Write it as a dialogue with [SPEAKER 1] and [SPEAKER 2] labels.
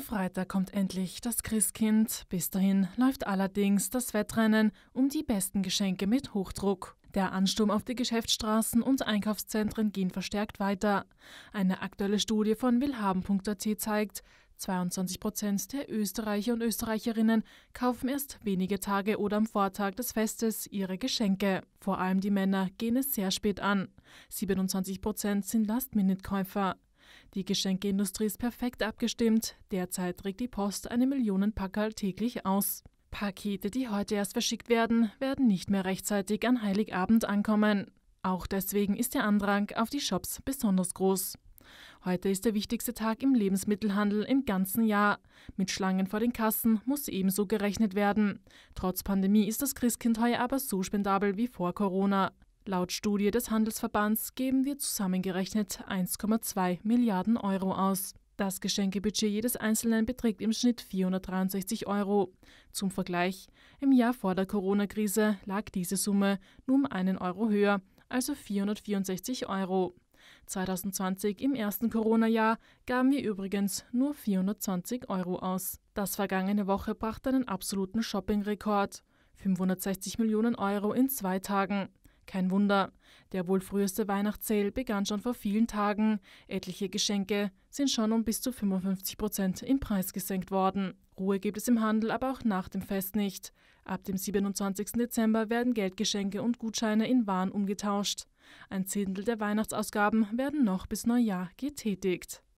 [SPEAKER 1] Am Freitag kommt endlich das Christkind. Bis dahin läuft allerdings das Wettrennen um die besten Geschenke mit Hochdruck. Der Ansturm auf die Geschäftsstraßen und Einkaufszentren ging verstärkt weiter. Eine aktuelle Studie von willhaben.at zeigt, 22 Prozent der Österreicher und Österreicherinnen kaufen erst wenige Tage oder am Vortag des Festes ihre Geschenke. Vor allem die Männer gehen es sehr spät an. 27 Prozent sind Last-Minute-Käufer. Die Geschenkeindustrie ist perfekt abgestimmt. Derzeit trägt die Post eine Million Packerl täglich aus. Pakete, die heute erst verschickt werden, werden nicht mehr rechtzeitig an Heiligabend ankommen. Auch deswegen ist der Andrang auf die Shops besonders groß. Heute ist der wichtigste Tag im Lebensmittelhandel im ganzen Jahr. Mit Schlangen vor den Kassen muss ebenso gerechnet werden. Trotz Pandemie ist das Christkind heuer aber so spendabel wie vor Corona. Laut Studie des Handelsverbands geben wir zusammengerechnet 1,2 Milliarden Euro aus. Das Geschenkebudget jedes Einzelnen beträgt im Schnitt 463 Euro. Zum Vergleich, im Jahr vor der Corona-Krise lag diese Summe nur um einen Euro höher, also 464 Euro. 2020 im ersten Corona-Jahr gaben wir übrigens nur 420 Euro aus. Das vergangene Woche brachte einen absoluten Shopping-Rekord. 560 Millionen Euro in zwei Tagen. Kein Wunder, der wohl früheste Weihnachtssale begann schon vor vielen Tagen. Etliche Geschenke sind schon um bis zu 55 Prozent im Preis gesenkt worden. Ruhe gibt es im Handel aber auch nach dem Fest nicht. Ab dem 27. Dezember werden Geldgeschenke und Gutscheine in Waren umgetauscht. Ein Zehntel der Weihnachtsausgaben werden noch bis Neujahr getätigt.